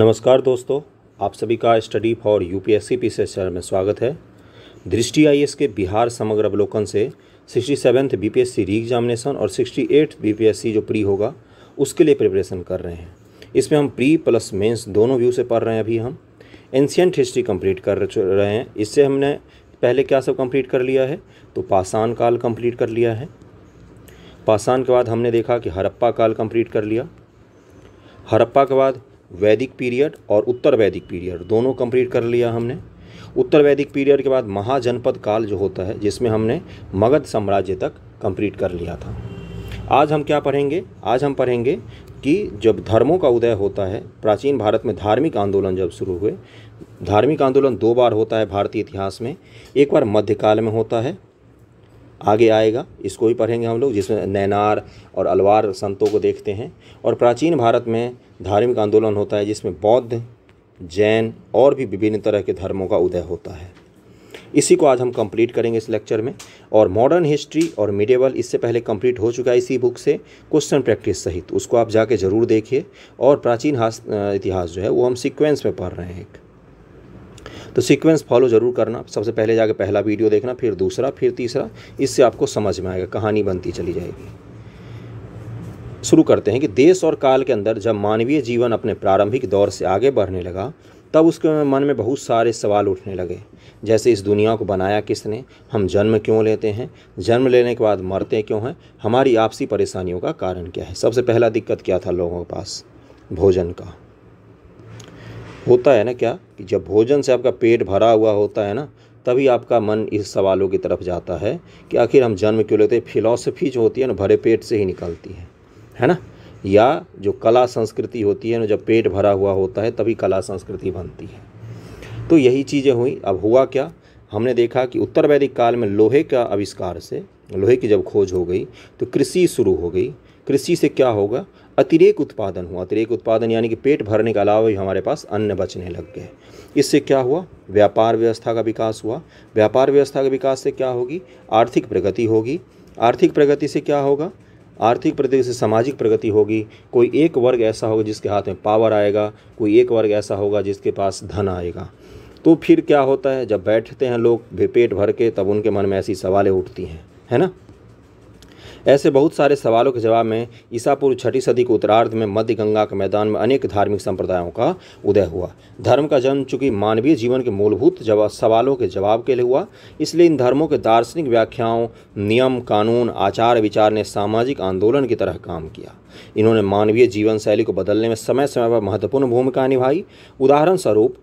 नमस्कार दोस्तों आप सभी का study for UPSC P S में स्वागत है दृष्टि आई के बिहार समग्र अवलोकन से sixty seventh B P S C re examination और sixty eight B P S C जो प्री होगा उसके लिए प्रिपरेशन कर रहे हैं इसमें हम प्री प्लस मेंस दोनों व्यू से पढ़ रहे हैं अभी हम एंशियंट हिस्ट्री कंप्लीट कर रहे हैं इससे हमने पहले क्या सब कंप्लीट कर लिया है तो पाषाण काल कंप्लीट कर लिया है पाषाण के बाद हमने देखा कि हरप्पा काल कंप्लीट कर लिया हरप्पा के बाद वैदिक पीरियड और उत्तर वैदिक पीरियड दोनों कंप्लीट कर लिया हमने उत्तर वैदिक पीरियड के बाद महाजनपद काल जो होता है जिसमें हमने मगध साम्राज्य तक कंप्लीट कर लिया था आज हम क्या पढ़ेंगे आज हम पढ़ेंगे कि जब धर्मों का उदय होता है प्राचीन भारत में धार्मिक आंदोलन जब शुरू हुए धार्मिक आंदोलन दो बार होता है भारतीय इतिहास में एक बार मध्यकाल में होता है आगे आएगा इसको ही पढ़ेंगे हम लोग जिसमें नैनार और अलवार संतों को देखते हैं और प्राचीन भारत में धार्मिक आंदोलन होता है जिसमें बौद्ध जैन और भी विभिन्न तरह के धर्मों का उदय होता है इसी को आज हम कंप्लीट करेंगे इस लेक्चर में और मॉडर्न हिस्ट्री और मिडेवल इससे पहले कंप्लीट हो चुका है इसी बुक से क्वेश्चन प्रैक्टिस सहित उसको आप जाके ज़रूर देखिए और प्राचीन इतिहास जो है वो हम सीक्वेंस में पढ़ रहे हैं एक तो सीक्वेंस फॉलो ज़रूर करना सबसे पहले जाके पहला वीडियो देखना फिर दूसरा फिर तीसरा इससे आपको समझ में आएगा कहानी बनती चली जाएगी शुरू करते हैं कि देश और काल के अंदर जब मानवीय जीवन अपने प्रारंभिक दौर से आगे बढ़ने लगा तब उसके मन में बहुत सारे सवाल उठने लगे जैसे इस दुनिया को बनाया किसने हम जन्म क्यों लेते हैं जन्म लेने के बाद मरते क्यों हैं हमारी आपसी परेशानियों का कारण क्या है सबसे पहला दिक्कत क्या था लोगों के पास भोजन का होता है ना क्या कि जब भोजन से आपका पेट भरा हुआ होता है ना तभी आपका मन इस सवालों की तरफ जाता है कि आखिर हम जन्म क्यों लेते हैं फिलॉसफी जो होती है ना भरे पेट से ही निकलती है है ना या जो कला संस्कृति होती है ना जब पेट भरा हुआ होता है तभी कला संस्कृति बनती है तो यही चीज़ें हुई अब हुआ क्या हमने देखा कि उत्तर वैदिक काल में लोहे का आविष्कार से लोहे की जब खोज हो गई तो कृषि शुरू हो गई कृषि से क्या होगा अतिरेक उत्पादन हुआ अतिरेक उत्पादन यानी कि पेट भरने के अलावा भी हमारे पास अन्न बचने लग गए इससे क्या हुआ व्यापार व्यवस्था का विकास हुआ व्यापार व्यवस्था के विकास से क्या होगी आर्थिक प्रगति होगी आर्थिक प्रगति से क्या होगा आर्थिक प्रगति से सामाजिक प्रगति होगी कोई एक वर्ग ऐसा होगा जिसके हाथ में पावर आएगा कोई एक वर्ग ऐसा होगा जिसके पास धन आएगा तो फिर क्या होता है जब बैठते हैं लोग पेट भर के तब उनके मन में ऐसी सवालें उठती हैं है ना ऐसे बहुत सारे सवालों के जवाब में ईसा पूर्व छठी सदी के उत्तरार्ध में मध्य गंगा के मैदान में अनेक धार्मिक संप्रदायों का उदय हुआ धर्म का जन्म चूंकि मानवीय जीवन के मूलभूत सवालों के जवाब के लिए हुआ इसलिए इन धर्मों के दार्शनिक व्याख्याओं नियम कानून आचार विचार ने सामाजिक आंदोलन की तरह काम किया इन्होंने मानवीय जीवन शैली को बदलने में समय समय पर महत्वपूर्ण भूमिका निभाई उदाहरण स्वरूप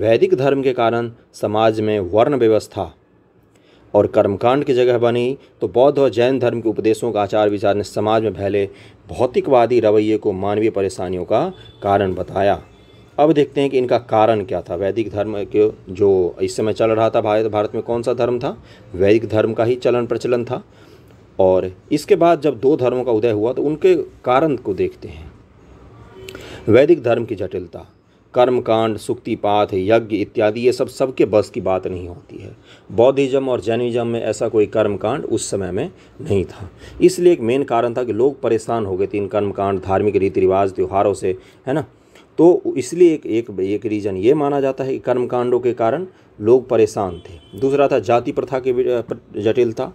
वैदिक धर्म के कारण समाज में वर्ण व्यवस्था और कर्मकांड की जगह बनी तो बौद्ध और जैन धर्म के उपदेशों का आचार विचार ने समाज में फैले भौतिकवादी रवैये को मानवीय परेशानियों का कारण बताया अब देखते हैं कि इनका कारण क्या था वैदिक धर्म के जो इस समय चल रहा था भारत भारत में कौन सा धर्म था वैदिक धर्म का ही चलन प्रचलन था और इसके बाद जब दो धर्मों का उदय हुआ तो उनके कारण को देखते हैं वैदिक धर्म की जटिलता कर्मकांड सुक्तिपात यज्ञ इत्यादि ये सब सबके बस की बात नहीं होती है बौद्धिज्म और जैनिज्म में ऐसा कोई कर्मकांड उस समय में नहीं था इसलिए एक मेन कारण था कि लोग परेशान हो गए थे इन कर्मकांड धार्मिक रीति रिवाज त्यौहारों से है ना तो इसलिए एक एक एक रीज़न ये माना जाता है कि कर्मकांडों के कारण लोग परेशान थे दूसरा था जाति प्रथा की जटिलता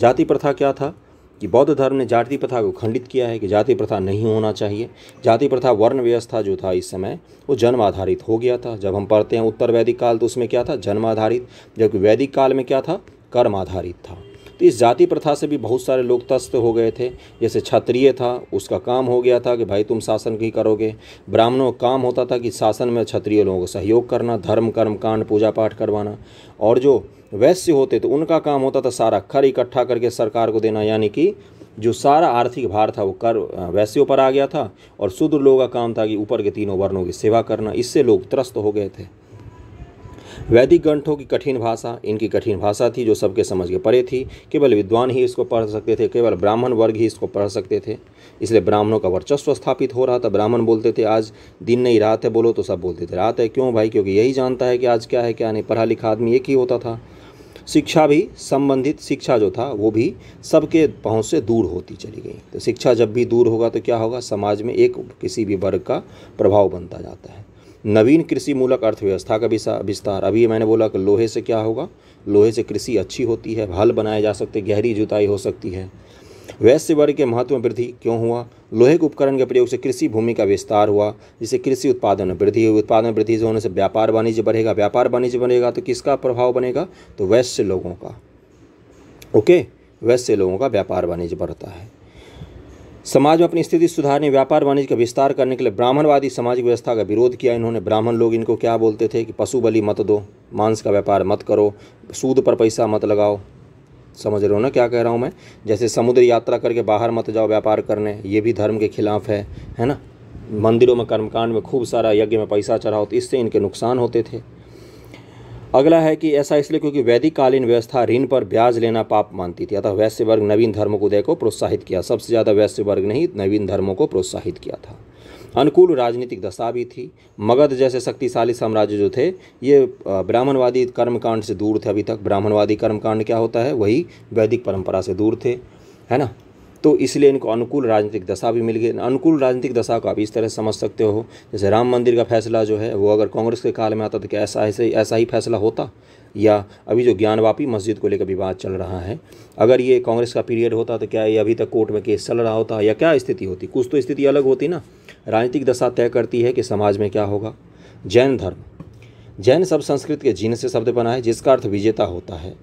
जाति प्रथा क्या था कि बौद्ध धर्म ने जाति प्रथा को खंडित किया है कि जाति प्रथा नहीं होना चाहिए जाति प्रथा वर्ण व्यवस्था जो था इस समय वो जन्म आधारित हो गया था जब हम पढ़ते हैं उत्तर वैदिक काल तो उसमें क्या था जन्म आधारित जबकि वैदिक काल में क्या था कर्म आधारित था तो इस जाति प्रथा से भी बहुत सारे लोग तस्त हो गए थे जैसे क्षत्रिय था उसका काम हो गया था कि भाई तुम शासन ही करोगे ब्राह्मणों का काम होता था कि शासन में क्षत्रिय लोगों को सहयोग करना धर्म कर्म कांड पूजा पाठ करवाना और जो वैश्य होते तो उनका काम होता था सारा कर इकट्ठा करके सरकार को देना यानी कि जो सारा आर्थिक भार था वो कर वैश्यों पर आ गया था और शूद्र लोगों का काम था कि ऊपर के तीनों वर्णों की सेवा करना इससे लोग त्रस्त हो गए थे वैदिक ग्रंथों की कठिन भाषा इनकी कठिन भाषा थी जो सबके समझ के परे थी केवल विद्वान ही इसको पढ़ सकते थे केवल ब्राह्मण वर्ग ही इसको पढ़ सकते थे इसलिए ब्राह्मणों का वर्चस्व स्थापित हो रहा था ब्राह्मण बोलते थे आज दिन नहीं रात है बोलो तो सब बोलते थे रात है क्यों भाई क्योंकि यही जानता है कि आज क्या है क्या नहीं पढ़ा लिखा आदमी एक ही होता था शिक्षा भी संबंधित शिक्षा जो था वो भी सबके पहुंच से दूर होती चली गई तो शिक्षा जब भी दूर होगा तो क्या होगा समाज में एक किसी भी वर्ग का प्रभाव बनता जाता है नवीन कृषि मूलक अर्थव्यवस्था का विस्तार अभी मैंने बोला कि लोहे से क्या होगा लोहे से कृषि अच्छी होती है हल बनाए जा सकते गहरी जुताई हो सकती है वैश्य वर्ग के महत्व में वृद्धि क्यों हुआ लोहे के उपकरण के प्रयोग से कृषि भूमि का विस्तार हुआ जिससे कृषि उत्पादन में वृद्धि हुई उत्पादन में वृद्धि होने से व्यापार वाणिज्य बढ़ेगा व्यापार वाणिज्य बनेगा तो किसका प्रभाव बनेगा तो वैश्य लोगों का ओके वैश्य लोगों का व्यापार वाणिज्य बढ़ता है समाज में अपनी स्थिति सुधारने व्यापार वाणिज्य का विस्तार करने के लिए ब्राह्मणवादी सामाजिक व्यवस्था का विरोध किया इन्होंने ब्राह्मण लोग इनको क्या बोलते थे कि पशु बलि मत दो मांस का व्यापार मत करो सूद पर पैसा मत लगाओ समझ रहे हो ना क्या कह रहा हूँ मैं जैसे समुद्र यात्रा करके बाहर मत जाओ व्यापार करने ये भी धर्म के खिलाफ है है ना मंदिरों में कर्मकांड में खूब सारा यज्ञ में पैसा चढ़ाओ तो इससे इनके नुकसान होते थे अगला है कि ऐसा इसलिए क्योंकि वैदिक कालीन व्यवस्था ऋण पर ब्याज लेना पाप मानती थी अतः वैश्य वर्ग नवीन धर्म को उदय को प्रोत्साहित किया सबसे ज़्यादा वैश्य वर्ग ने ही नवीन धर्मों को प्रोत्साहित किया था अनुकूल राजनीतिक दशा भी थी मगध जैसे शक्तिशाली साम्राज्य जो थे ये ब्राह्मणवादी कर्मकांड से दूर थे अभी तक ब्राह्मणवादी कर्मकांड क्या होता है वही वैदिक परंपरा से दूर थे है ना तो इसलिए इनको अनुकूल राजनीतिक दशा भी मिल गई अनुकूल राजनीतिक दशा को आप इस तरह समझ सकते हो जैसे राम मंदिर का फैसला जो है वो अगर कांग्रेस के काल में आता तो क्या ऐसा ऐसे ऐसा ही फैसला होता या अभी जो ज्ञानवापी मस्जिद को लेकर विवाद चल रहा है अगर ये कांग्रेस का पीरियड होता तो क्या ये अभी तक कोर्ट में केस चल रहा होता या क्या स्थिति होती कुछ तो स्थिति अलग होती ना राजनीतिक दशा तय करती है कि समाज में क्या होगा जैन धर्म जैन शब्द संस्कृत के जीन से शब्द बना है जिसका अर्थ विजेता होता है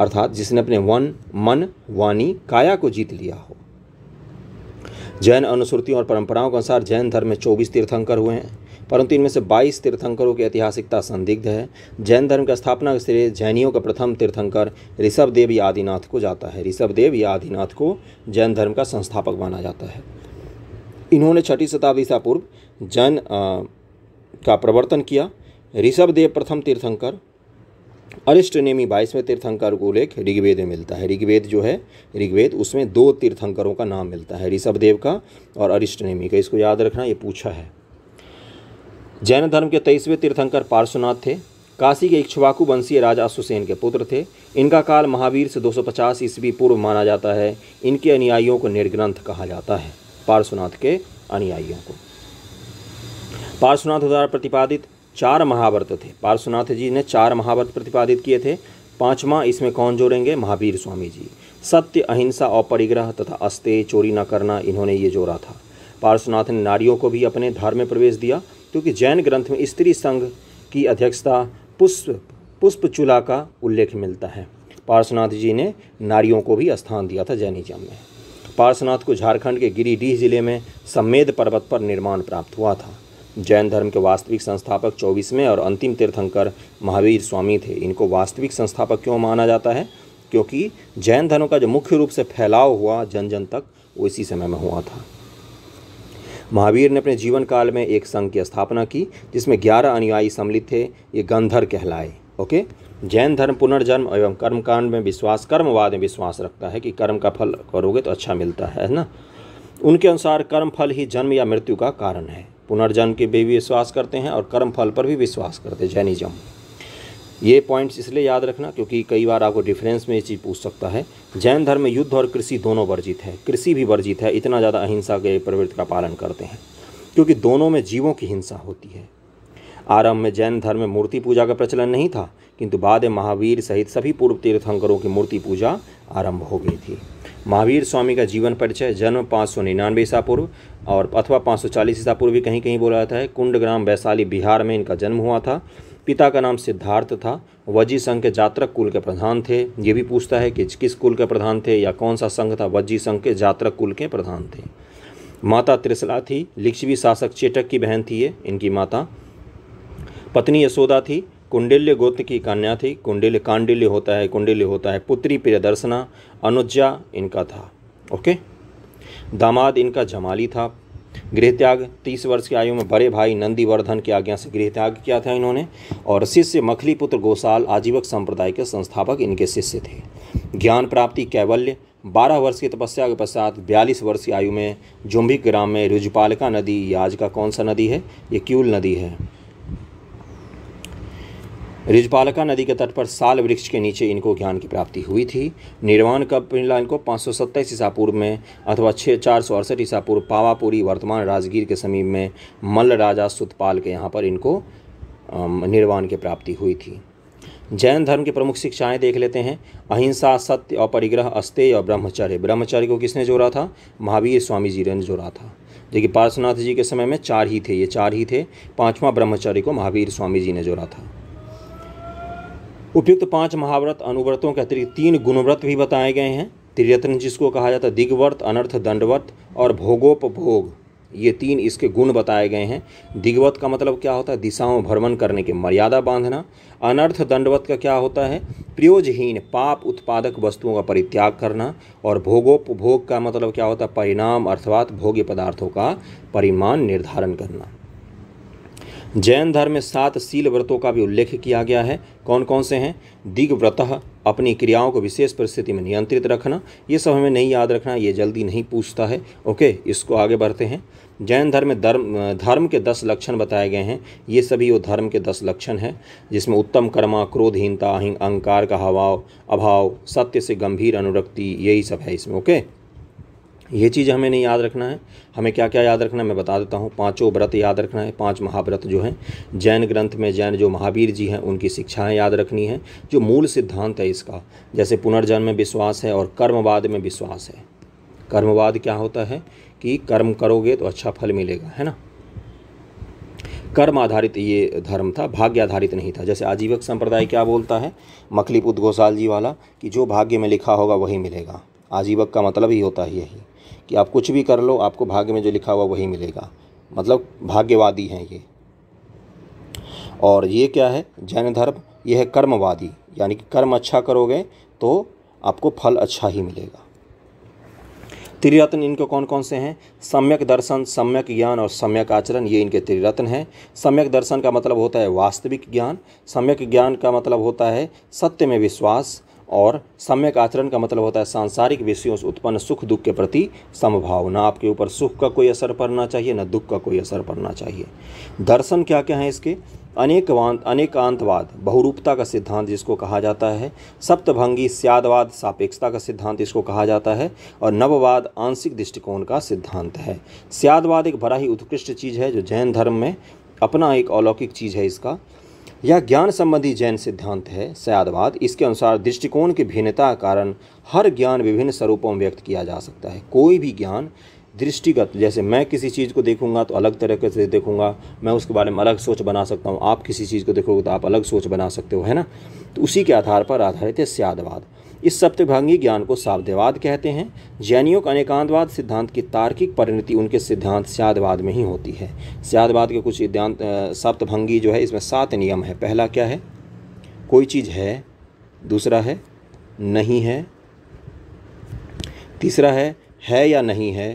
अर्थात जिसने अपने वन मन वाणी काया को जीत लिया हो जैन अनुसूति और परंपराओं के अनुसार जैन धर्म में चौबीस तीर्थंकर हुए हैं परंतु इनमें से बाईस तीर्थंकरों की ऐतिहासिकता संदिग्ध है जैन धर्म की स्थापना के श्रेय जैनियों का प्रथम तीर्थंकर ऋषभ देव या आदिनाथ को जाता है ऋषभ देव या आदिनाथ को जैन धर्म का संस्थापक माना जाता है इन्होंने छठी शताब्दी से पूर्व जैन का प्रवर्तन किया ऋषभ देव प्रथम तीर्थंकर अरिष्ट नेमी बाईसवें तीर्थंकर को उल्लेख ऋग्वेद में मिलता है ऋग्वेद जो है ऋग्वेद उसमें दो तीर्थंकरों का नाम मिलता है ऋषभदेव का और अरिष्ट नेमी का इसको याद रखना ये पूछा है जैन धर्म के तेईसवें तीर्थंकर पार्श्वनाथ थे काशी के इक्ष्वाकु वंशीय राजा सुसेन के पुत्र थे इनका काल महावीर से 250 ईस्वी पूर्व माना जाता है इनके अनुयायियों को निर्ग्रंथ कहा जाता है पार्श्वनाथ के अनुयायियों को पार्श्वनाथ द्वारा प्रतिपादित चार महाव्रत थे पार्श्वनाथ जी ने चार महाव्रत प्रतिपादित किए थे पांचवा इसमें कौन जोड़ेंगे महावीर स्वामी जी सत्य अहिंसा और परिग्रह तथा अस्ते चोरी न करना इन्होंने ये जोड़ा था पार्श्वनाथ ने नारियों को भी अपने धर्म में प्रवेश दिया क्योंकि जैन ग्रंथ में स्त्री संघ की अध्यक्षता पुष्प पुष्प चूल्हा का उल्लेख मिलता है पार्श्वनाथ जी ने नारियों को भी स्थान दिया था जैनिज्म में पार्श्वनाथ को झारखंड के गिरिडीह जिले में सम्मेद पर्वत पर निर्माण प्राप्त हुआ था जैन धर्म के वास्तविक संस्थापक चौबीसवें और अंतिम तीर्थंकर महावीर स्वामी थे इनको वास्तविक संस्थापक क्यों माना जाता है क्योंकि जैन धर्म का जो मुख्य रूप से फैलाव हुआ जन जन तक वो इसी समय में हुआ था महावीर ने अपने जीवन काल में एक संघ की स्थापना की जिसमें ग्यारह अनुयायी सम्मिलित थे ये गंधर कहलाए ओके जैन धर्म पुनर्जन्म एवं कर्मकांड में विश्वास कर्मवाद में विश्वास रखता है कि कर्म का फल करोगे तो अच्छा मिलता है ना उनके अनुसार कर्म फल ही जन्म या मृत्यु का कारण है पुनर्जन्म के भी विश्वास करते हैं और कर्म फल पर भी विश्वास करते हैं जैनिज्म ये पॉइंट्स इसलिए याद रखना क्योंकि कई बार आपको डिफरेंस में ये चीज़ पूछ सकता है जैन धर्म में युद्ध और कृषि दोनों वर्जित है कृषि भी वर्जित है इतना ज़्यादा अहिंसा के प्रवृत्ति का पालन करते हैं क्योंकि दोनों में जीवों की हिंसा होती है आरंभ में जैन धर्म में मूर्ति पूजा का प्रचलन नहीं था किंतु बाद में महावीर सहित सभी पूर्व तीर्थंकरों की मूर्ति पूजा आरंभ हो गई थी महावीर स्वामी का जीवन परिचय जन्म पाँच सौ निन्यानवे ईसा पूर्व और अथवा पाँच सौ चालीस ईसा पूर्व भी कहीं कहीं बोला जाता है कुंड ग्राम वैशाली बिहार में इनका जन्म हुआ था पिता का नाम सिद्धार्थ था वज्जी संघ के जात्रक कुल के प्रधान थे ये भी पूछता है कि किस कुल के प्रधान थे या कौन सा संघ था वज्जी संघ के जात्रक कुल के प्रधान थे माता त्रिसला थी लिच्छवी शासक चेटक की बहन थी ये इनकी माता पत्नी यशोदा थी कुंडिल्य गोत्र की कन्या थी कुंडिल्य कांडिल्य होता है कुंडिल्य होता है पुत्री प्रियदर्शना अनुज्ञा इनका था ओके दामाद इनका जमाली था गृह त्याग तीस वर्ष की आयु में बड़े भाई नंदीवर्धन की आज्ञा से गृह त्याग किया था इन्होंने और शिष्य मखली पुत्र गोसाल आजीवक संप्रदाय के संस्थापक इनके शिष्य थे ज्ञान प्राप्ति कैवल्य बारह वर्ष की तपस्या के पश्चात बयालीस वर्ष की आयु में जुम्भिक ग्राम में रुजपालका नदी या आज का कौन सा नदी है ये क्यूल नदी है रिजपालका नदी के तट पर साल वृक्ष के नीचे इनको ज्ञान की प्राप्ति हुई थी निर्वाण का पिंडला इनको पाँच सौ सत्ताईस ईसा पूर्व में अथवा छः चार सौ अड़सठ ईसा पूर्व पावापुरी वर्तमान राजगीर के समीप में मल्ल राजा सुतपाल के यहाँ पर इनको निर्वाण की प्राप्ति हुई थी जैन धर्म की प्रमुख शिक्षाएं देख लेते हैं अहिंसा सत्य और परिग्रह अस्तेय और ब्रह्मचर्य ब्रह्मचर्य को किसने जोड़ा था महावीर स्वामी जी ने जोड़ा था जो कि पार्श्वनाथ जी के समय में चार ही थे ये चार ही थे पांचवा ब्रह्मचर्य को महावीर स्वामी जी ने जोड़ा था उपयुक्त पांच महाव्रत अनुव्रतों के अतिरिक्त तीन गुणव्रत भी बताए गए हैं त्रिरत्न जिसको कहा जाता है दिग्व्रत अनर्थ दंडवत और भोगोपभोग ये तीन इसके गुण बताए गए हैं दिग्वत का मतलब क्या होता है दिशाओं भ्रमण करने के मर्यादा बांधना अनर्थ दंडवत का क्या होता है प्रयोजहीन पाप उत्पादक वस्तुओं का परित्याग करना और भोगोपभोग का मतलब क्या होता है परिणाम अर्थवात भोग्य पदार्थों का परिमाण निर्धारण करना जैन धर्म में सात सील व्रतों का भी उल्लेख किया गया है कौन कौन से हैं दिग्व्रत अपनी क्रियाओं को विशेष परिस्थिति में नियंत्रित रखना ये सब हमें नहीं याद रखना ये जल्दी नहीं पूछता है ओके इसको आगे बढ़ते हैं जैन धर्म में धर्म धर्म के दस लक्षण बताए गए हैं ये सभी वो धर्म के दस लक्षण हैं जिसमें उत्तम कर्मा क्रोधहीनता अहिंग अहंकार का हवाव अभाव सत्य से गंभीर अनुरक्ति यही सब है इसमें ओके ये चीज़ हमें नहीं याद रखना है हमें क्या क्या याद रखना है मैं बता देता हूँ पांचों व्रत याद रखना है पांच महाव्रत जो हैं जैन ग्रंथ में जैन जो महावीर जी हैं उनकी शिक्षाएं याद रखनी है जो मूल सिद्धांत है इसका जैसे पुनर्जन्म में विश्वास है और कर्मवाद में विश्वास है कर्मवाद क्या होता है कि कर्म करोगे तो अच्छा फल मिलेगा है ना कर्म आधारित ये धर्म था भाग्य आधारित नहीं था जैसे आजीवक संप्रदाय क्या बोलता है मखलीपुत घोषाल जी वाला कि जो भाग्य में लिखा होगा वही मिलेगा आजीवक का मतलब ही होता है यही कि आप कुछ भी कर लो आपको भाग्य में जो लिखा हुआ वही मिलेगा मतलब भाग्यवादी हैं ये और ये क्या है जैन धर्म ये है कर्मवादी यानी कि कर्म अच्छा करोगे तो आपको फल अच्छा ही मिलेगा त्रिरत्न इनके कौन कौन से हैं सम्यक दर्शन सम्यक ज्ञान और सम्यक आचरण ये इनके त्रिरत्न हैं सम्यक दर्शन का मतलब होता है वास्तविक ज्ञान सम्यक ज्ञान का मतलब होता है सत्य में विश्वास और सम्यक आचरण का मतलब होता है सांसारिक विषयों से उत्पन्न सुख दुख के प्रति समभाव ना आपके ऊपर सुख का कोई असर पड़ना चाहिए ना दुख का कोई असर पड़ना चाहिए दर्शन क्या क्या है इसके अनेकवान अनेकांतवाद बहुरूपता का सिद्धांत जिसको कहा जाता है सप्तभंगी स्यादवाद सापेक्षता का सिद्धांत इसको कहा जाता है और नववाद आंशिक दृष्टिकोण का सिद्धांत है स्यादवाद एक बड़ा ही उत्कृष्ट चीज़ है जो जैन धर्म में अपना एक अलौकिक चीज़ है इसका यह ज्ञान संबंधी जैन सिद्धांत है सयादवाद इसके अनुसार दृष्टिकोण की भिन्नता कारण हर ज्ञान विभिन्न स्वरूपों में व्यक्त किया जा सकता है कोई भी ज्ञान दृष्टिगत जैसे मैं किसी चीज़ को देखूंगा तो अलग तरीके से देखूंगा मैं उसके बारे में अलग सोच बना सकता हूँ आप किसी चीज़ को देखोगे तो आप अलग सोच बना सकते हो है ना तो उसी के आधार पर आधारित है स्यादवाद इस सप्तभांगी ज्ञान को सावदेवाद कहते हैं जैनियों का अनेकांतवाद सिद्धांत की तार्किक परिणति उनके सिद्धांत स्यादवाद में ही होती है स्यादवाद के कुछ सिद्धांत सप्तभंगी जो है इसमें सात नियम है पहला क्या है कोई चीज़ है दूसरा है नहीं है तीसरा है है या नहीं है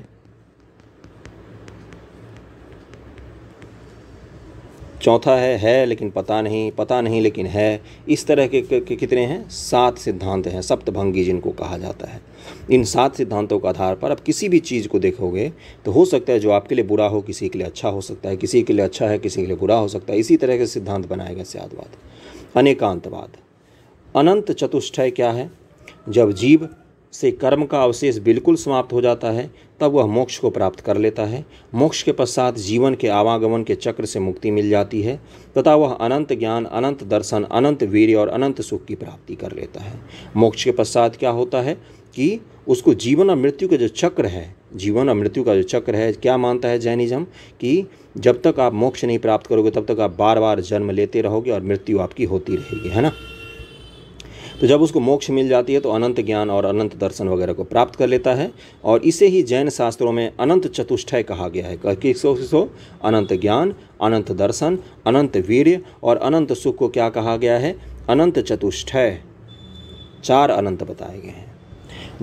चौथा है है लेकिन पता नहीं पता नहीं लेकिन है इस तरह के, के, के कितने हैं सात सिद्धांत हैं सप्तभंगी जिनको कहा जाता है इन सात सिद्धांतों के आधार पर आप किसी भी चीज़ को देखोगे तो हो सकता है जो आपके लिए बुरा हो किसी के लिए अच्छा हो सकता है किसी के लिए अच्छा है किसी के लिए बुरा हो सकता है इसी तरह के सिद्धांत बनाए गए अनेकांतवाद अनंत चतुष्टय क्या है जब जीव से कर्म का अवशेष बिल्कुल समाप्त हो जाता है तब वह मोक्ष को प्राप्त कर लेता है मोक्ष के पश्चात जीवन के आवागमन के चक्र से मुक्ति मिल जाती है तथा वह अनंत ज्ञान अनंत दर्शन अनंत वीर्य और अनंत सुख की प्राप्ति कर लेता है मोक्ष के पश्चात क्या होता है कि उसको जीवन और मृत्यु का जो चक्र है जीवन और मृत्यु का जो चक्र है क्या मानता है जैनिज्म कि जब तक आप मोक्ष नहीं प्राप्त करोगे तब तक आप बार बार जन्म लेते रहोगे और मृत्यु आपकी होती रहेगी है ना तो जब उसको मोक्ष मिल जाती है तो अनंत ज्ञान और अनंत दर्शन वगैरह को प्राप्त कर लेता है और इसे ही जैन शास्त्रों में अनंत चतुष्टय कहा गया है कि इसको सो अनंत ज्ञान अनंत दर्शन अनंत वीर्य और अनंत सुख को क्या कहा गया है अनंत चतुष्टय चार अनंत बताए गए हैं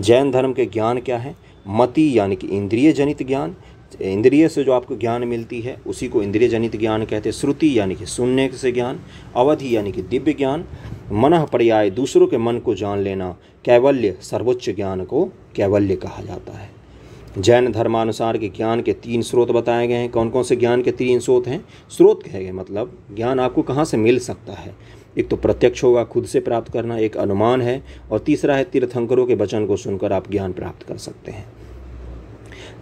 जैन धर्म के ज्ञान क्या है मति यानी कि इंद्रिय जनित ज्ञान इंद्रिय से जो आपको ज्ञान मिलती है उसी को इंद्रिय जनित ज्ञान कहते हैं श्रुति यानी कि सुनने से ज्ञान अवधि यानी कि दिव्य ज्ञान मन पर्याय दूसरों के मन को जान लेना कैवल्य सर्वोच्च ज्ञान को कैवल्य कहा जाता है जैन धर्मानुसार के ज्ञान के तीन स्रोत बताए गए हैं कौन कौन से ज्ञान के तीन स्रोत हैं स्रोत कहे गए मतलब ज्ञान आपको कहाँ से मिल सकता है एक तो प्रत्यक्ष होगा खुद से प्राप्त करना एक अनुमान है और तीसरा है तीर्थंकरों के वचन को सुनकर आप ज्ञान प्राप्त कर सकते हैं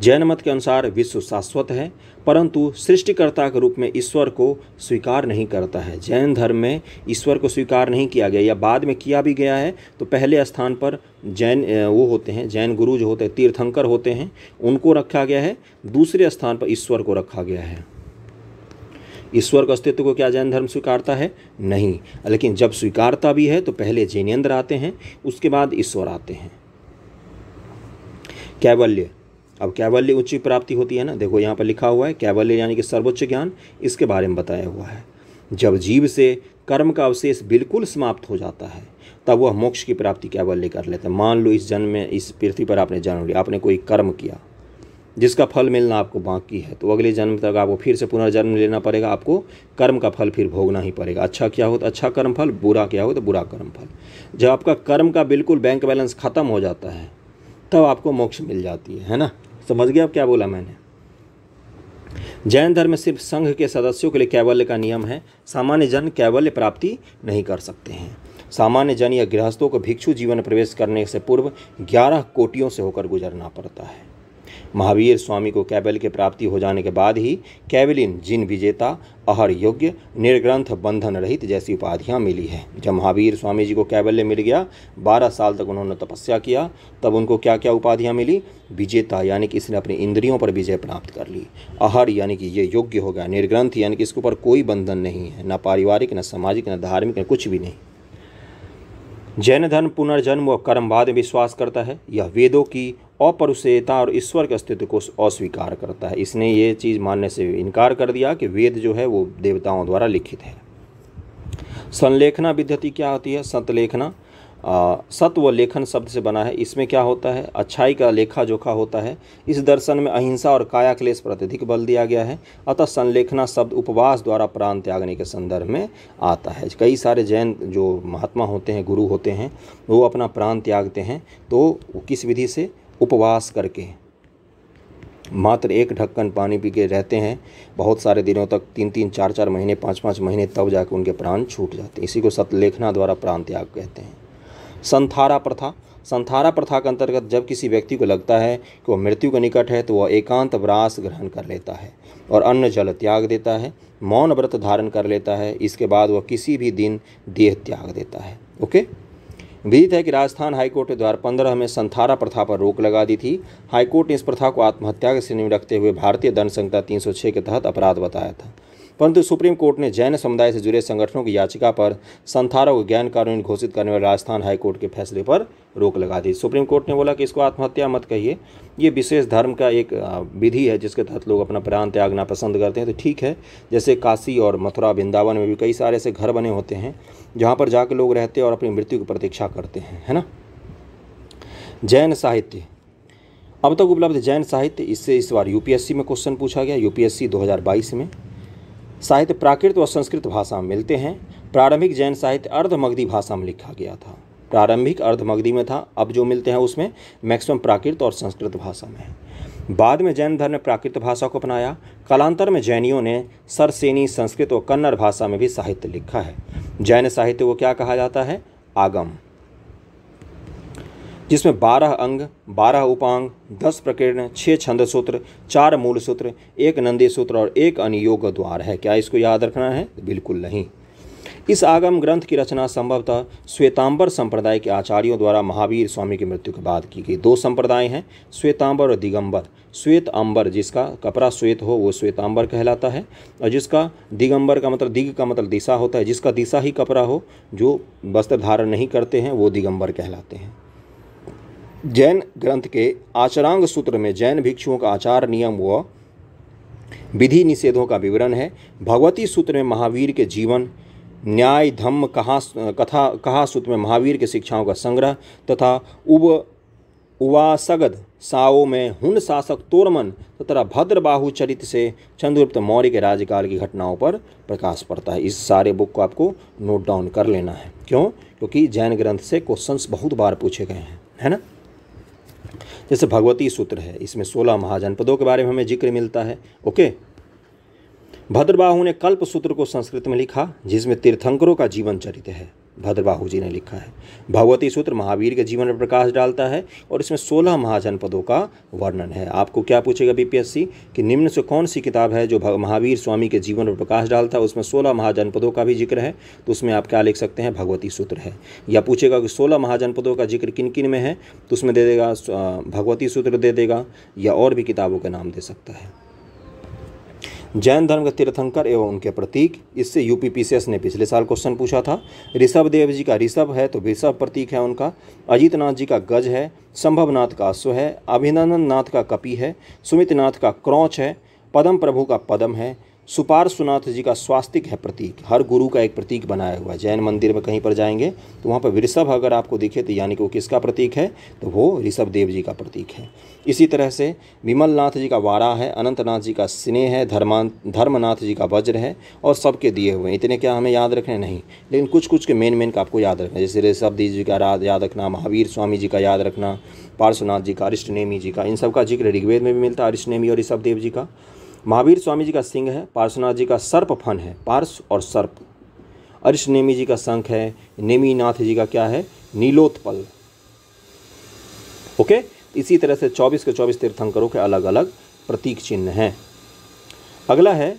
जैन मत के अनुसार विश्व शाश्वत है परंतु सृष्टिकर्ता के रूप में ईश्वर को स्वीकार नहीं करता है जैन धर्म में ईश्वर को स्वीकार नहीं किया गया या बाद में किया भी गया है तो पहले स्थान पर जैन वो होते हैं जैन गुरु जो होते हैं तीर्थंकर होते हैं उनको रखा गया है दूसरे स्थान पर ईश्वर को रखा गया है ईश्वर के अस्तित्व को क्या जैन धर्म स्वीकारता है नहीं लेकिन जब स्वीकारता भी है तो पहले जैनेन्द्र आते हैं उसके बाद ईश्वर आते हैं कैवल्य अब कैवल्य उच्च प्राप्ति होती है ना देखो यहाँ पर लिखा हुआ है कैवल्य यानी कि सर्वोच्च ज्ञान इसके बारे में बताया हुआ है जब जीव से कर्म का अवशेष बिल्कुल समाप्त हो जाता है तब वह मोक्ष की प्राप्ति कैवल्य कर लेता है मान लो इस जन्म में इस पृथ्वी पर आपने जन्म लिया आपने कोई कर्म किया जिसका फल मिलना आपको बाकी है तो अगले जन्म तक आपको फिर से पुनर्जन्म लेना पड़ेगा आपको कर्म का फल फिर भोगना ही पड़ेगा अच्छा क्या हो तो अच्छा कर्म फल बुरा क्या हो तो बुरा कर्म फल जब आपका कर्म का बिल्कुल बैंक बैलेंस खत्म हो जाता है तब आपको मोक्ष मिल जाती है है ना समझ गया अब क्या बोला मैंने जैन धर्म में सिर्फ संघ के सदस्यों के लिए कैवल्य का नियम है सामान्य जन कैवल्य प्राप्ति नहीं कर सकते हैं सामान्य जन या गृहस्थों को भिक्षु जीवन प्रवेश करने से पूर्व ग्यारह कोटियों से होकर गुजरना पड़ता है महावीर स्वामी को कैबल के प्राप्ति हो जाने के बाद ही कैवलिन जिन विजेता अहर योग्य निर्ग्रंथ बंधन रहित जैसी उपाधियाँ मिली है जब महावीर स्वामी जी को कैबल्य मिल गया बारह साल तक उन्होंने तपस्या किया तब उनको क्या क्या उपाधियाँ मिली विजेता यानी कि इसने अपनी इंद्रियों पर विजय प्राप्त कर ली अहर यानी कि ये योग्य हो गया निर्ग्रंथ यानी कि इसके ऊपर कोई बंधन नहीं है न पारिवारिक न सामाजिक न धार्मिक न कुछ भी नहीं जैन धर्म पुनर्जन्म व कर्मवाद में विश्वास करता है यह वेदों की अपरुषेयता और ईश्वर के अस्तित्व को अस्वीकार करता है इसने ये चीज़ मानने से इनकार कर दिया कि वेद जो है वो देवताओं द्वारा लिखित है संलेखना विद्यति क्या होती है संतलेखना सत व लेखन शब्द से बना है इसमें क्या होता है अच्छाई का लेखा जोखा होता है इस दर्शन में अहिंसा और काया क्लेश पर अत्यधिक बल दिया गया है अतः संलेखना शब्द उपवास द्वारा प्राण त्यागने के संदर्भ में आता है कई सारे जैन जो महात्मा होते हैं गुरु होते हैं वो अपना प्राण त्यागते हैं तो किस विधि से उपवास करके मात्र एक ढक्कन पानी पी के रहते हैं बहुत सारे दिनों तक तीन तीन चार चार महीने पाँच पाँच महीने तब जाके उनके प्राण छूट जाते हैं इसी को सतलेखना द्वारा प्राण त्याग कहते हैं संथारा प्रथा संथारा प्रथा के अंतर्गत जब किसी व्यक्ति को लगता है कि वह मृत्यु के निकट है तो वह एकांत व्रास ग्रहण कर लेता है और अन्न जल त्याग देता है मौन व्रत धारण कर लेता है इसके बाद वह किसी भी दिन देह त्याग देता है ओके विदित है कि राजस्थान हाईकोर्ट ने दो हज़ार पंद्रह में संथारा प्रथा पर रोक लगा दी थी हाईकोर्ट ने इस प्रथा को आत्महत्या के श्रेणी में रखते हुए भारतीय दंड संहिता 306 के तहत अपराध बताया था परंतु सुप्रीम कोर्ट ने जैन समुदाय से जुड़े संगठनों की याचिका पर संथारों को गैन कानून घोषित करने वाले राजस्थान हाईकोर्ट के फैसले पर रोक लगा दी सुप्रीम कोर्ट ने बोला कि इसको आत्महत्या मत कहिए ये विशेष धर्म का एक विधि है जिसके तहत लोग अपना प्राण त्यागना पसंद करते हैं तो ठीक है जैसे काशी और मथुरा वृंदावन में भी कई सारे ऐसे घर बने होते हैं जहाँ पर जाकर लोग रहते हैं और अपनी मृत्यु की प्रतीक्षा करते हैं है ना जैन साहित्य अब तक उपलब्ध जैन साहित्य इससे इस बार यूपीएससी में क्वेश्चन पूछा गया यूपीएससी 2022 में साहित्य प्राकृत व संस्कृत भाषा में मिलते हैं प्रारंभिक जैन साहित्य अर्धमगधी भाषा में लिखा गया था प्रारंभिक अर्धमगधी में था अब जो मिलते हैं उसमें मैक्सिमम प्राकृत और संस्कृत भाषा में है बाद में जैन धर्म ने प्राकृत भाषा को अपनाया कालांतर में जैनियों ने सरसेनी संस्कृत और कन्नड़ भाषा में भी साहित्य लिखा है जैन साहित्य को क्या कहा जाता है आगम जिसमें बारह अंग बारह उपांग दस प्रकीर्ण छः छंद सूत्र चार मूल सूत्र एक नंदी सूत्र और एक अनियोग द्वार है क्या इसको याद रखना है बिल्कुल नहीं इस आगम ग्रंथ की रचना संभवतः श्वेतांबर संप्रदाय के आचार्यों द्वारा महावीर स्वामी की मृत्यु के बाद की गई दो संप्रदाय हैं श्वेतांबर और दिगंबर श्वेत अंबर जिसका कपड़ा श्वेत हो वो श्वेतांबर कहलाता है और जिसका दिगंबर का मतलब दिग का मतलब दिशा होता है जिसका दिशा ही कपड़ा हो जो वस्त्र धारण नहीं करते हैं वो दिगंबर कहलाते हैं जैन ग्रंथ के आचरांग सूत्र में जैन भिक्षुओं का आचार नियम व विधि निषेधों का विवरण है भगवती सूत्र में महावीर के जीवन न्याय धम्म कहा कथा कहा सूत्र में महावीर के शिक्षाओं का संग्रह तथा उब उवासगद साओ में हुन शासक तोरमन तथा भद्रबाहु चरित से चंद्रगुप्त मौर्य के राज्यकाल की घटनाओं पर प्रकाश पड़ता है इस सारे बुक को आपको नोट डाउन कर लेना है क्यों क्योंकि जैन ग्रंथ से क्वेश्चंस बहुत बार पूछे गए हैं है ना जैसे भगवती सूत्र है इसमें सोलह महाजनपदों के बारे में हमें जिक्र मिलता है ओके भद्रबाहु ने कल्प सूत्र को संस्कृत में लिखा जिसमें तीर्थंकरों का जीवन चरित्र है भद्रबाहू जी ने लिखा है भगवती सूत्र महावीर के जीवन में प्रकाश डालता है और इसमें सोलह महाजनपदों का वर्णन है आपको क्या पूछेगा बीपीएससी कि निम्न से कौन सी किताब है जो महावीर स्वामी के जीवन में प्रकाश डालता है उसमें सोलह महाजनपदों का भी जिक्र है तो उसमें आप क्या लिख सकते हैं भगवती सूत्र है या पूछेगा कि सोलह महाजनपदों का जिक्र किन किन में है तो उसमें दे देगा भगवती सूत्र दे देगा या और भी किताबों के नाम दे सकता है जैन धर्म के तीर्थंकर एवं उनके प्रतीक इससे यूपीपीसीएस ने पिछले साल क्वेश्चन पूछा था ऋषभ देव जी का ऋषभ है तो ऋषभ प्रतीक है उनका अजीत नाथ जी का गज है संभव नाथ का अश्व है अभिनंदन नाथ का कपि है सुमित नाथ का क्रौच है पदम प्रभु का पदम है सुपारसुनाथ जी का स्वास्तिक है प्रतीक हर गुरु का एक प्रतीक बनाया हुआ है जैन मंदिर में कहीं पर जाएंगे तो वहाँ पर वृषभ अगर आपको दिखे तो यानी कि वो किसका प्रतीक है तो वो ऋषभ देव जी का प्रतीक है इसी तरह से विमलनाथ जी का वारा है अनंतनाथ जी का स्नेह है धर्मान धर्मनाथ जी का वज्र है और सबके दिए हुए हैं इतने क्या हमें याद रखने नहीं लेकिन कुछ कुछ के मेन मेन का आपको याद रखना जैसे ऋषभ देव जी का याद रखना महावीर स्वामी जी का याद रखना पार्श्वनाथ जी का अरिष्टनेमी जी का इन सब का जिक्र ऋग्वेद में भी मिलता है अरिष्टनेमी और ऋषभ देव जी का महावीर स्वामी जी का सिंह है पार्श्वनाथ जी का सर्प फन है पार्श्व और सर्प अरिश नेमी जी का संख है नेमी नाथ जी का क्या है नीलोत्पल ओके इसी तरह से 24 के 24 तीर्थंकरों के अलग अलग प्रतीक चिन्ह हैं अगला है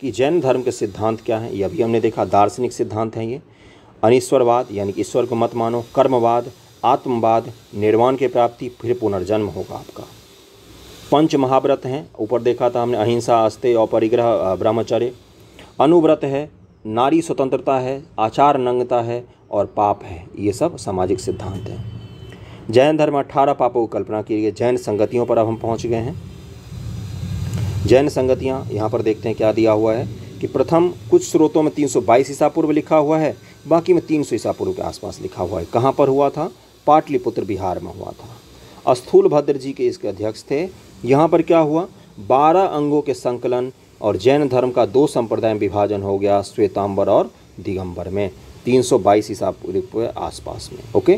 कि जैन धर्म के सिद्धांत क्या हैं यह भी हमने देखा दार्शनिक सिद्धांत हैं ये अनिश्वरवाद यानी कि ईश्वर को मत मानो कर्मवाद आत्मवाद निर्वाण की प्राप्ति फिर पुनर्जन्म होगा आपका पंच महाव्रत हैं ऊपर देखा था हमने अहिंसा अस्ते और परिग्रह ब्रह्मचर्य अनुव्रत है नारी स्वतंत्रता है आचार नंगता है और पाप है ये सब सामाजिक सिद्धांत हैं जैन धर्म अठारह पापों की कल्पना की गई जैन संगतियों पर अब हम पहुंच गए हैं जैन संगतियाँ यहाँ पर देखते हैं क्या दिया हुआ है कि प्रथम कुछ स्रोतों में 322 ईसा पूर्व लिखा हुआ है बाकी में 300 ईसा पूर्व के आसपास लिखा हुआ है कहाँ पर हुआ था पाटलिपुत्र बिहार में हुआ था अस्थूल भद्र जी के इसके अध्यक्ष थे यहाँ पर क्या हुआ बारह अंगों के संकलन और जैन धर्म का दो संप्रदाय विभाजन हो गया श्वेतांबर और दिगंबर में 322 सौ बाईस ईसा के आसपास में ओके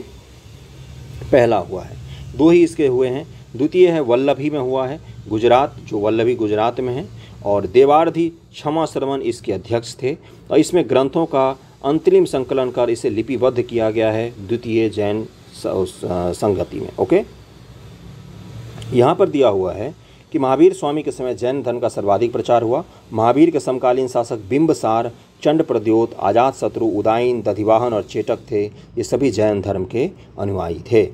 पहला हुआ है दो ही इसके हुए हैं द्वितीय है वल्लभी में हुआ है गुजरात जो वल्लभी गुजरात में है और देवारधी क्षमा श्रवण इसके अध्यक्ष थे और इसमें ग्रंथों का अंतरिम संकलन कर इसे लिपिबद्ध किया गया है द्वितीय जैन संगति में ओके यहाँ पर दिया हुआ है कि महावीर स्वामी के समय जैन धर्म का सर्वाधिक प्रचार हुआ महावीर के समकालीन शासक बिंबसार चंड प्रद्योत आजाद शत्रु उदायन दधिवाहन और चेटक थे ये सभी जैन धर्म के अनुयायी थे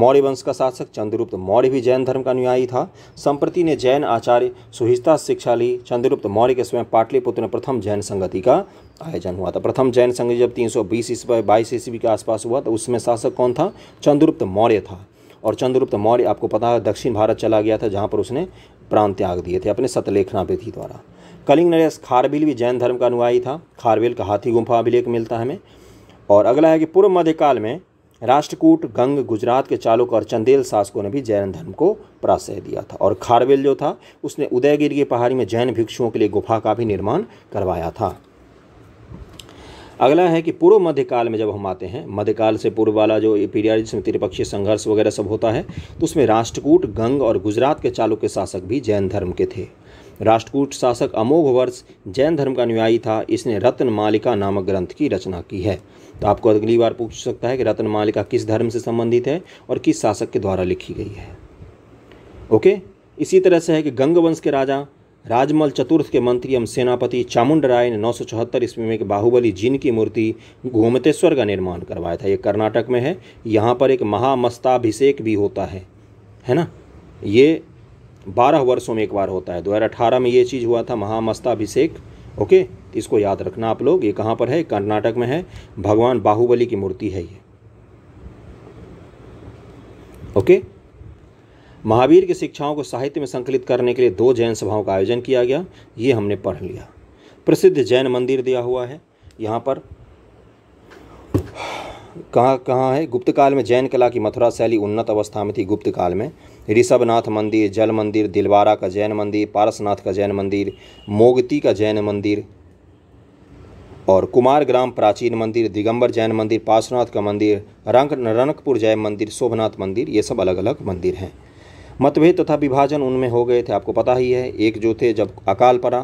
मौर्य वंश का शासक चंद्रगुप्त मौर्य भी जैन धर्म का अनुयायी था संप्रति ने जैन आचार्य सुहिस्ता शिक्षा ली चंद्रगुप्त मौर्य के समय पाटलिपुत्र में प्रथम जैन संगति का आयोजन हुआ था प्रथम जैन संगति जब तीन सौ बीस ईस्वी बाईस ईस्वी के आसपास हुआ तो उसमें शासक कौन था चंद्रगुप्त मौर्य था और चंद्रगुप्त मौर्य आपको पता है दक्षिण भारत चला गया था जहाँ पर उसने प्राण त्याग दिए थे अपने सतलेखना विधि द्वारा कलिंग नरेश खारबिल भी जैन धर्म का अनुयायी था खारबिल का हाथी गुम्फा अभिलेख मिलता है हमें और अगला है कि पूर्व मध्यकाल में राष्ट्रकूट गंग गुजरात के चालुक और चंदेल शासकों ने भी जैन धर्म को प्राश्रय दिया था और खारबिल जो था उसने उदयगिरी की पहाड़ी में जैन भिक्षुओं के लिए गुफा का भी निर्माण करवाया था अगला है कि पूर्व मध्यकाल में जब हम आते हैं मध्यकाल से पूर्व वाला जो पीरियड जिसमें त्रिपक्षीय संघर्ष वगैरह सब होता है तो उसमें राष्ट्रकूट गंग और गुजरात के चालुक्य शासक भी जैन धर्म के थे राष्ट्रकूट शासक अमोघ वर्ष जैन धर्म का अनुयायी था इसने रत्न मालिका नामक ग्रंथ की रचना की है तो आपको अगली बार पूछ सकता है कि रत्न मालिका किस धर्म से संबंधित है और किस शासक के द्वारा लिखी गई है ओके इसी तरह से है कि गंग वंश के राजा राजमल चतुर्थ के मंत्री एवं सेनापति चामुंड राय ने नौ सौ चौहत्तर ईस्वी में एक बाहुबली जिन की मूर्ति गोमतेश्वर का निर्माण करवाया था ये कर्नाटक में है यहाँ पर एक महामस्ताभिषेक भी होता है है ना ये बारह वर्षों में एक बार होता है अठारह में ये चीज़ हुआ था महामस्ताभिषेक ओके इसको याद रखना आप लोग ये कहाँ पर है कर्नाटक में है भगवान बाहुबली की मूर्ति है ये ओके महावीर की शिक्षाओं को साहित्य में संकलित करने के लिए दो जैन सभाओं का आयोजन किया गया ये हमने पढ़ लिया प्रसिद्ध जैन मंदिर दिया हुआ है यहाँ पर कहाँ कहाँ है गुप्त काल में जैन कला की मथुरा शैली उन्नत अवस्था में थी गुप्त काल में ऋषभनाथ मंदिर जल मंदिर दिलवारा का जैन मंदिर पारसनाथ का जैन मंदिर मोगती का जैन मंदिर और कुमार ग्राम प्राचीन मंदिर दिगंबर जैन मंदिर पार्शनाथ का मंदिर रंग रनकपुर जैन मंदिर शोभनाथ मंदिर ये सब अलग अलग मंदिर हैं मतभेद तथा विभाजन उनमें हो गए थे आपको पता ही है एक जो थे जब अकाल पड़ा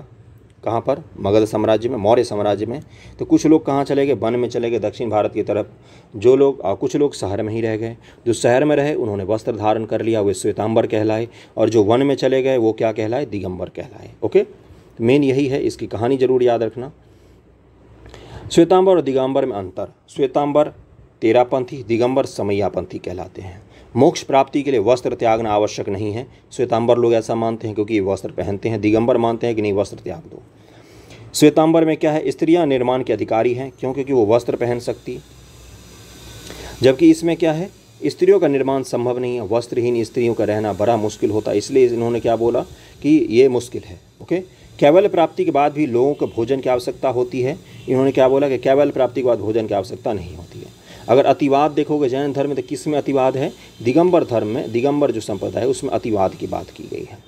कहाँ पर मगध साम्राज्य में मौर्य साम्राज्य में तो कुछ लोग कहाँ चले गए वन में चले गए दक्षिण भारत की तरफ जो लोग और कुछ लोग शहर में ही रह गए जो शहर में रहे उन्होंने वस्त्र धारण कर लिया वे श्वेतांबर कहलाए और जो वन में चले गए वो क्या कहलाए दिगंबर कहलाए ओके तो मेन यही है इसकी कहानी जरूर याद रखना श्वेतांबर और दिगंबर में अंतर श्वेतांबर तेरापंथी दिगंबर समैयापंथी कहलाते हैं मोक्ष प्राप्ति के लिए वस्त्र त्यागना आवश्यक नहीं है श्वेतांबर लोग ऐसा मानते हैं क्योंकि वस्त्र पहनते हैं दिगंबर मानते हैं कि नहीं वस्त्र त्याग दो श्वेतांबर में क्या है स्त्रियां निर्माण के अधिकारी हैं क्यों क्योंकि वो वस्त्र पहन सकती जबकि इसमें क्या है स्त्रियों का निर्माण संभव नहीं है वस्त्रहीन स्त्रियों का रहना बड़ा मुश्किल होता है इसलिए इन्होंने क्या बोला कि ये मुश्किल है ओके कैवल प्राप्ति के बाद भी लोगों को भोजन की आवश्यकता होती है इन्होंने क्या बोला कि कैवल प्राप्ति के बाद भोजन की आवश्यकता नहीं होती है अगर अतिवाद देखोगे जैन धर्म में तो किस में अतिवाद है दिगंबर धर्म में दिगंबर जो संप्रदाय है उसमें अतिवाद की बात की गई है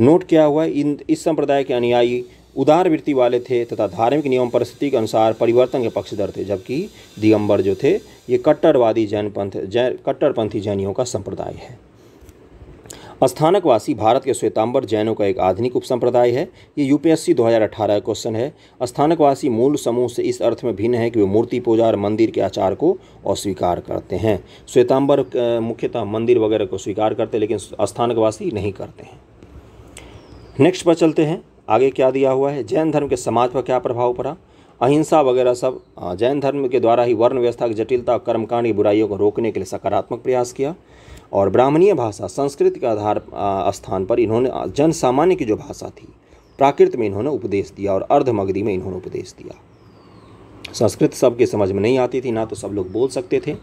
नोट क्या हुआ इन इस संप्रदाय के अनुयायी उदार वृत्ति वाले थे तथा धार्मिक नियम परिस्थिति के अनुसार परिवर्तन के पक्षधर थे जबकि दिगंबर जो थे ये कट्टरवादी जैन पंथ जैन कट्टरपंथी जैनियों का संप्रदाय है स्थानकवासी भारत के श्वेतांबर जैनों का एक आधुनिक उपसंप्रदाय है ये यूपीएससी 2018 क्वेश्चन है स्थानकवासी मूल समूह से इस अर्थ में भिन्न है कि वे मूर्ति पूजा और मंदिर के आचार को अस्वीकार करते हैं श्वेतांबर मुख्यतः मंदिर वगैरह को स्वीकार करते हैं लेकिन स्थानकवासी नहीं करते हैं नेक्स्ट पर चलते हैं आगे क्या दिया हुआ है जैन धर्म के समाज पर क्या प्रभाव पड़ा अहिंसा वगैरह सब जैन धर्म के द्वारा ही वर्ण व्यवस्था की जटिलता और कर्मकांड की बुराइयों को रोकने के लिए सकारात्मक प्रयास किया और ब्राह्मणीय भाषा संस्कृत के आधार स्थान पर इन्होंने जन सामान्य की जो भाषा थी प्राकृत में इन्होंने उपदेश दिया और अर्धमगधी में इन्होंने उपदेश दिया संस्कृत सबके समझ में नहीं आती थी ना तो सब लोग बोल सकते थे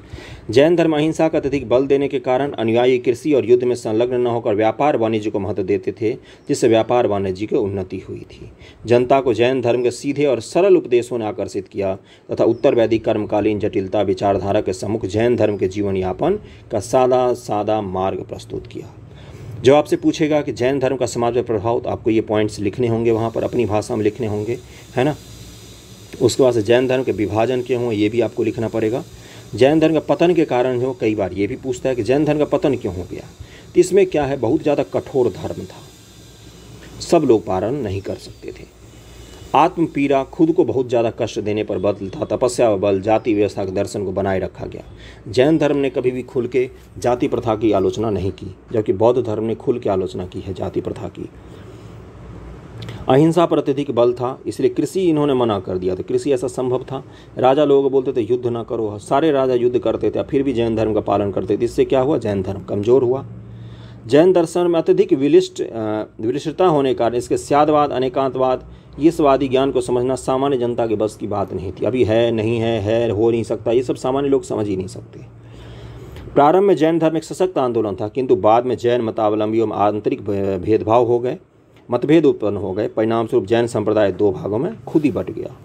जैन धर्म अहिंसा का अत्यधिक बल देने के कारण अनुयायी कृषि और युद्ध में संलग्न न होकर व्यापार वाणिज्य को महत्व देते थे जिससे व्यापार वाणिज्य की उन्नति हुई थी जनता को जैन धर्म के सीधे और सरल उपदेशों ने आकर्षित किया तथा उत्तर वैदिक कर्मकालीन जटिलता विचारधारा के सम्मुख जैन धर्म के जीवन यापन का सादा सादा मार्ग प्रस्तुत किया जो आपसे पूछेगा कि जैन धर्म का समाज पर प्रभाव तो आपको ये पॉइंट्स लिखने होंगे वहाँ पर अपनी भाषा में लिखने होंगे है ना उसके बाद जैन धर्म के विभाजन क्यों हों ये भी आपको लिखना पड़ेगा जैन धर्म का पतन के कारण जो कई बार ये भी पूछता है कि जैन धर्म का पतन क्यों हो गया तो इसमें क्या है बहुत ज़्यादा कठोर धर्म था सब लोग पारण नहीं कर सकते थे आत्मपीड़ा खुद को बहुत ज़्यादा कष्ट देने पर बदल था तपस्या व बल जाति व्यवस्था के दर्शन को बनाए रखा गया जैन धर्म ने कभी भी खुल के जाति प्रथा की आलोचना नहीं की जबकि बौद्ध धर्म ने खुल के आलोचना की है जाति प्रथा की अहिंसा पर अत्यधिक बल था इसलिए कृषि इन्होंने मना कर दिया था कृषि ऐसा संभव था राजा लोग बोलते थे युद्ध ना करो सारे राजा युद्ध करते थे फिर भी जैन धर्म का पालन करते थे इससे क्या हुआ जैन धर्म कमजोर हुआ जैन दर्शन में अत्यधिक विलिष्ट विलिष्टता होने के कारण इसके स्यादवाद अनेकांतवाद ये स्वादी ज्ञान को समझना सामान्य जनता के बस की बात नहीं थी अभी है नहीं है है हो नहीं सकता ये सब सामान्य लोग समझ ही नहीं सकते प्रारंभ में जैन धर्म एक सशक्त आंदोलन था किंतु बाद में जैन मतावलंबियों में आंतरिक भेदभाव हो गए मतभेद उत्पन्न हो गए परिणाम स्वरूप जैन संप्रदाय दो भागों में खुद ही बट गया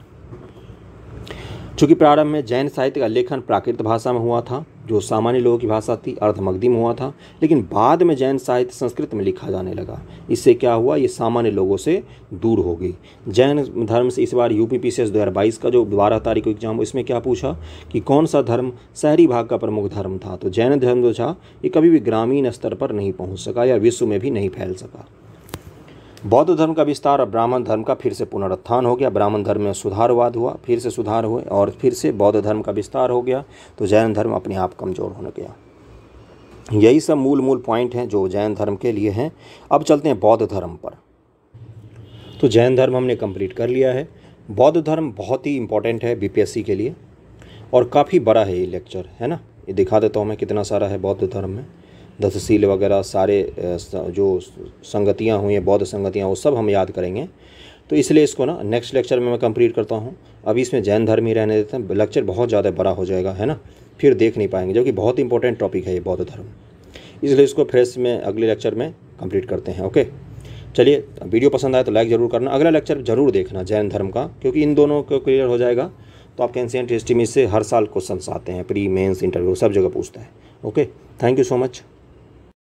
चूंकि प्रारंभ में जैन साहित्य का लेखन प्राकृत भाषा में हुआ था जो सामान्य लोगों की भाषा थी अर्धमग्दी में हुआ था लेकिन बाद में जैन साहित्य संस्कृत में लिखा जाने लगा इससे क्या हुआ ये सामान्य लोगों से दूर हो गई जैन धर्म से इस बार UP P P C S दो हज़ार बाईस का जो बारह तारीख को एग्जाम इसमें क्या पूछा कि कौन सा धर्म शहरी भाग का प्रमुख धर्म था तो जैन धर्म जो था ये कभी भी ग्रामीण स्तर पर नहीं पहुँच सका या विश्व में भी नहीं फैल सका बौद्ध धर्म का विस्तार और ब्राह्मण धर्म का फिर से पुनरुत्थान हो गया ब्राह्मण धर्म में सुधारवाद हुआ फिर से सुधार हुए और फिर से बौद्ध धर्म का विस्तार हो गया तो जैन धर्म अपने आप कमज़ोर होने गया यही सब मूल मूल पॉइंट हैं जो जैन धर्म के लिए हैं अब चलते हैं बौद्ध धर्म पर तो जैन धर्म हमने कंप्लीट कर लिया है बौद्ध धर्म बहुत ही इंपॉर्टेंट है बीपीएससी के लिए और काफ़ी बड़ा है ये लेक्चर है ना ये दिखा देता हूँ मैं कितना सारा है बौद्ध धर्म में दसशील वगैरह सारे जो संगतियाँ हुई हैं बौद्ध संगतियाँ वो सब हम याद करेंगे तो इसलिए इसको ना नेक्स्ट लेक्चर में मैं कंप्लीट करता हूँ अभी इसमें जैन धर्म ही रहने देते हैं लेक्चर बहुत ज़्यादा बड़ा हो जाएगा है ना फिर देख नहीं पाएंगे जो कि बहुत इंपॉर्टेंट टॉपिक है ये बौद्ध धर्म इसलिए इसको फिर में अगले लेक्चर में कंप्लीट करते हैं ओके चलिए वीडियो पसंद आए तो लाइक ज़रूर करना अगला लेक्चर जरूर देखना जैन धर्म का क्योंकि इन दोनों को क्लियर हो जाएगा तो आपके एंशियंट हिस्ट्री में इससे हर साल क्वेश्चन आते हैं प्री मेंस इंटरव्यू सब जगह पूछता है okay thank you so much